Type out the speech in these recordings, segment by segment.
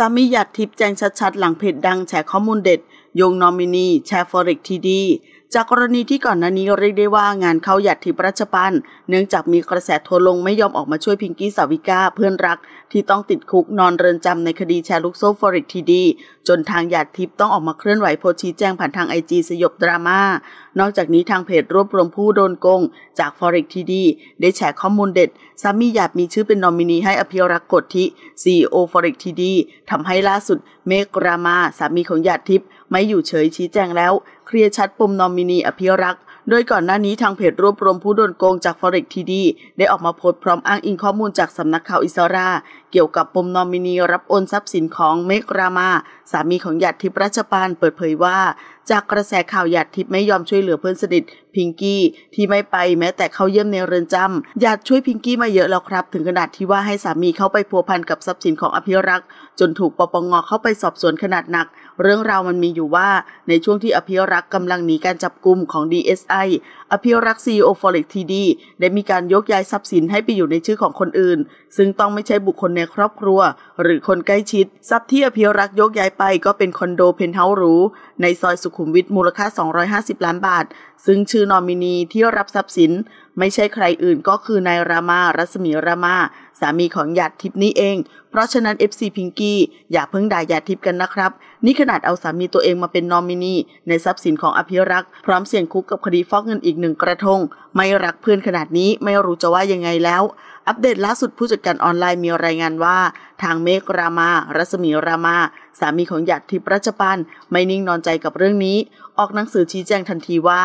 สามีหยาดทิพย์แจ้งชัดๆหลังเพจดังแฉข้อมูลเด็ดยงนอมินีแชร์ฟอริกทีดีจากกรณีที่ก่อนหน้านี้เรียกได้ว่างานเข้าหยัดทิพรัชปัน เนื่องจากมีกระแสทัวลงไม่ยอมออกมาช่วยพิงกี้สาวิกาเพื่อนรักที่ต้องติดคุกนอนเรือนจำในคดีแชร์ลูกโซ่ฟอริกทีดีจนทางหยัดทิพต้องออกมาเคลื่อนไหวโพชี้แจงผ่านทางไอจีสยบดราม่านอกจากนี้ทางเพจรวบรวมผู้โดนโกงจากฟอริกทีดีได้แชร์ข้อมูลเด็ดสามีหยาดมีชื่อเป็นนอมินีให้อภิรักษ์กฎทิซีโอฟอริกทีดีทำให้ล่าสุดเมกรามาสามีของหยาดทิพไม่อยู่เฉยชี้แจงแล้ว เคลียร์ชัดปมนอมินีอภิรักษ์โดยก่อนหน้านี้ทางเพจรวบรวมผู้โดนโกงจาก Forex ทีดี ได้ออกมาโพสต์พร้อมอ้างอิงข้อมูลจากสำนักข่าวอิสรา เกี่ยวกับปมนอมินีรับโอนทรัพย์สินของเมกรามา สามีของหยาดทิพย์ราชปานเปิดเผยว่าจากกระแสข่าวหยาดทิพย์ไม่ยอมช่วยเหลือเพื่อนสนิทพิงกี้ที่ไม่ไปแม้แต่เข้าเยี่ยมในเรือนจำหยาดช่วยพิงกี้มาเยอะแล้วครับ ถึงขนาดที่ว่าให้สามีเข้าไปพัวพันกับทรัพย์สินของอภิรักษ์จนถูกปปงเข้าไปสอบสวนขนาดหนัก เรื่องราวมันมีอยู่ว่าในช่วงที่อภิรักษ์กำลังหนีการจับกลุ่มของ DSI อภิรักษ์อฟอ f ิกทีดีได้มีการยกย้ายทรัพย์สินให้ไปอยู่ในชื่อของคนอื่น ซึ่งต้องไม่ใช่บุคคลในครอบครัว หรือคนใกล้ชิด ทรัพย์ที่อภิรักษ์ยกย้ายไปก็เป็นคอนโดเพนท์เฮาส์หรูในซอยสุขขุมวิทมูลค่า 250 ล้านบาท ซึ่งชื่อ นอมินีที่รับทรัพย์สิน ไม่ใช่ใครอื่นก็คือนายรามา รัศมีรามา สามีของหยาดทิพนี้เองเพราะฉะนั้น FC พิงกี้อย่าเพิ่งด่ายาทิพย์กันนะครับ นี่ขนาดเอาสามีตัวเองมาเป็นนอมินีในทรัพย์สินของอภิรักษ์พร้อมเสี่ยงคุกกับคดีฟอกเงินอีกหนึ่งกระทง ไม่รักเพื่อนขนาดนี้ไม่รู้จะว่ายังไงแล้ว อัปเดตล่าสุดผู้จัดการออนไลน์มีรายงานว่า ทางเมฆรามา รัศมีรามา สามีของหยาดทิพย์รัชปันไม่นิ่งนอนใจกับเรื่องนี้ ออกหนังสือชี้แจงทันทีว่า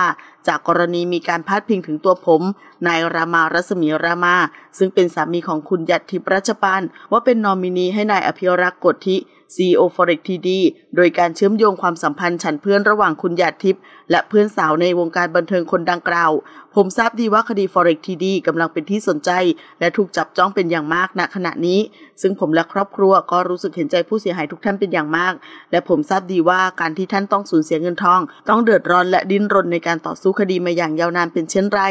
จากกรณีมีการพาดพิงถึงตัวผมนายรามารัศมีรามา ซึ่งเป็นสามีของคุณหยาดทิพย์รัชปันว่าเป็นนออมินีให้นายอภิรักษ์กฎติ CEO Forex TD โดยการเชื่อมโยงความสัมพันธ์ ฉันเพื่อนระหว่างคุณหยาดทิพย์และเพื่อนสาวในวงการบันเทิงคนดังกล่าว ผมทราบดีว่าคดี Forex TD กำลังเป็นที่สนใจ และถูกจับจ้องเป็นอย่างมากณขณะนี้ ซึ่งผมและครอบครัวก็รู้สึกเห็นใจผู้เสียหายทุกท่านเป็นอย่างมาก และผมทราบดีว่าการที่ท่านต้องสูญเสียเงินทอง ต้องเดือดร้อนและดิ้นรนในการต่อสู้คดีมาอย่างยาวนานเป็นเช่นไร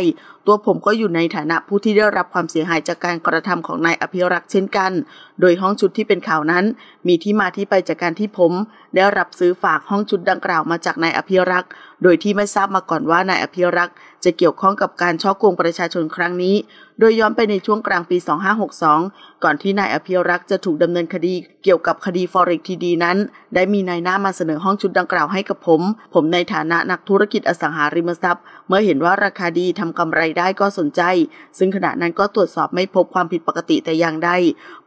ตัวผมก็อยู่ในฐานะผู้ที่ได้รับความเสียหายจากการกระทำของนายอภิรักษ์เช่นกัน โดยห้องชุดที่เป็นข่าวนั้นมีที่มมาที่ไปจากการที่ผมได้รับซื้อฝากห้องชุดดังกล่าวมาจากนายอภิรักษ์โดยที่ไม่ทราบมาก่อนว่านายอภิรักษ์จะเกี่ยวข้องกับการช่อกงประชาชนครั้งนี้ โดยย้อนไปในช่วงกลางปี 2562 ก่อนที่นายอภิรักษ์จะถูกดำเนินคดีเกี่ยวกับคดีฟอเร็กทีดีนั้น ได้มีนายหน้ามาเสนอห้องชุดดังกล่าวให้กับผม ผมในฐานะนักธุรกิจอสังหาริมทรัพย์ เมื่อเห็นว่าราคาดีทำกำไรได้ก็สนใจ ซึ่งขณะนั้นก็ตรวจสอบไม่พบความผิดปกติแต่อย่างใด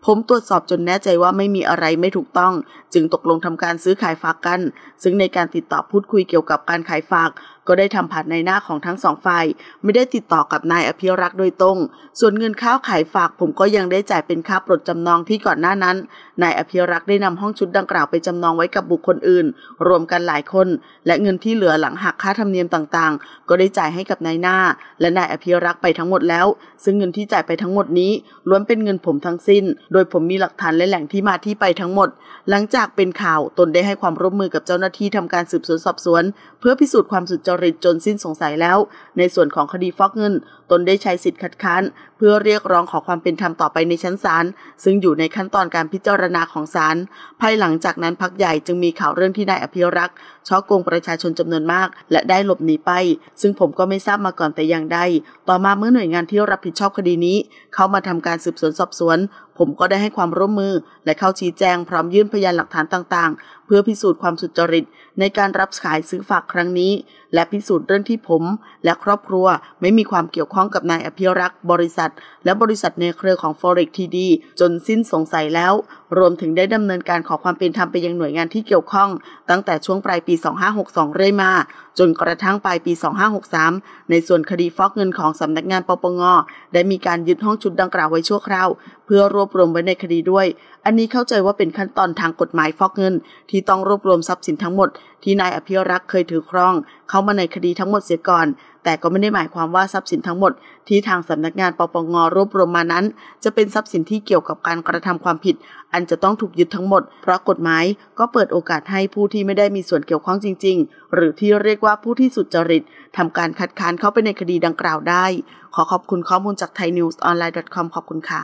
ผมตรวจสอบจนแน่ใจว่าไม่มีอะไรไม่ถูกต้อง จึงตกลงทำการซื้อขายฝากกัน ซึ่งในการติดต่อพูดคุยเกี่ยวกับการขาย发。ก็ได้ทำผ่าในหน้าของทั้งสองฝ่ายไม่ได้ติดต่อกับนายอภิรักษ์โดยตรง ส่วนเงินค้าขายฝากผมก็ยังได้จ่ายเป็นค่าปลดจำนองที่ก่อนหน้านั้นนายอภิรักษ์ได้นำห้องชุดดังกล่าวไปจำนองไว้กับบุคคลอื่น รวมกันหลายคนและเงินที่เหลือหลังหักค่าธรรมเนียมต่างๆ ก็ได้จ่ายให้กับนายหน้า และนายอภิรักษ์ไปทั้งหมดแล้ว ซึ่งเงินที่จ่ายไปทั้งหมดนี้ ล้วนเป็นเงินผมทั้งสิ้น โดยผมมีหลักฐานและแหล่งที่มาที่ไปทั้งหมด หลังจากเป็นข่าวตนได้ให้ความร่วมมือกับเจ้าหน้าที่ทำการสืบสวนสอบสวน เพื่อพิสูจน์ความสุจริตริตจนสิ้นสงสัยแล้ว ในส่วนของคดีฟอกเงิน ตนได้ใช้สิทธิ์คัดค้าน เพื่อเรียกร้องขอความเป็นธรรมต่อไปในชั้นศาลซึ่งอยู่ในขั้นตอนการพิจารณาของศาลภายหลังจากนั้นพักใหญ่จึงมีข่าวเรื่องที่นายอภิรักษ์ช่อกงประชาชนจำนวนมาก และได้หลบหนีไป ซึ่งผมก็ไม่ทราบมาก่อนแต่อย่างใดต่อมาเมื่อหน่วยงานที่รับผิดชอบคดีนี้ เข้ามาทำการสืบสวนสอบสวนผมก็ได้ให้ความร่วมมือ และเข้าชี้แจงพร้อมยื่นพยานหลักฐานต่าง ๆ เพื่อพิสูจน์ความสุจริต ในการรับขายซื้อฝากครั้งนี้และพิสูจน์เรื่องที่ผม และครอบครัวไม่มีความเกี่ยวข้องกับนายอภิรักษ์บริษัท และบริษัทในเครือของ Forex ทีดีจนสิ้นสงสัยแล้ว รวมถึงได้ดำเนินการขอความเป็นธรรมไปยังหน่วยงานที่เกี่ยวข้องตั้งแต่ช่วงปลายปี 2562 เรื่อยมาจนกระทั่งปลายปี 2563 ในส่วนคดีฟอกเงินของสำนักงานปปงได้มีการยึดห้องชุดดังกล่าวไว้ชั่วคราวเพื่อรวบรวมไว้ในคดีด้วย อันนี้เข้าใจว่าเป็นขั้นตอนทางกฎหมายฟอกเงิน ที่ต้องรวบรวมทรัพย์สินทั้งหมด ที่นายอภิรักษ์เคยถือครอง เข้ามาในคดีทั้งหมดเสียก่อน แต่ก็ไม่ได้หมายความว่าทรัพย์สินทั้งหมด ที่ทางสำนักงานปปงรวบรวมมานั้น จะเป็นทรัพย์สินที่เกี่ยวกับการกระทำความผิดอันจะต้องถูกยึดทั้งหมด เพราะกฎหมายก็เปิดโอกาสให้ผู้ที่ไม่ได้มีส่วนเกี่ยวข้องจริงๆ หรือที่เรียกว่าผู้ที่สุจริต ทำการคัดค้านเข้าไปในคดีดังกล่าวได้ขอขอบคุณข้อมูลจากไทยนิวส์ออนไลน์ .com ขอบคุณค่ะ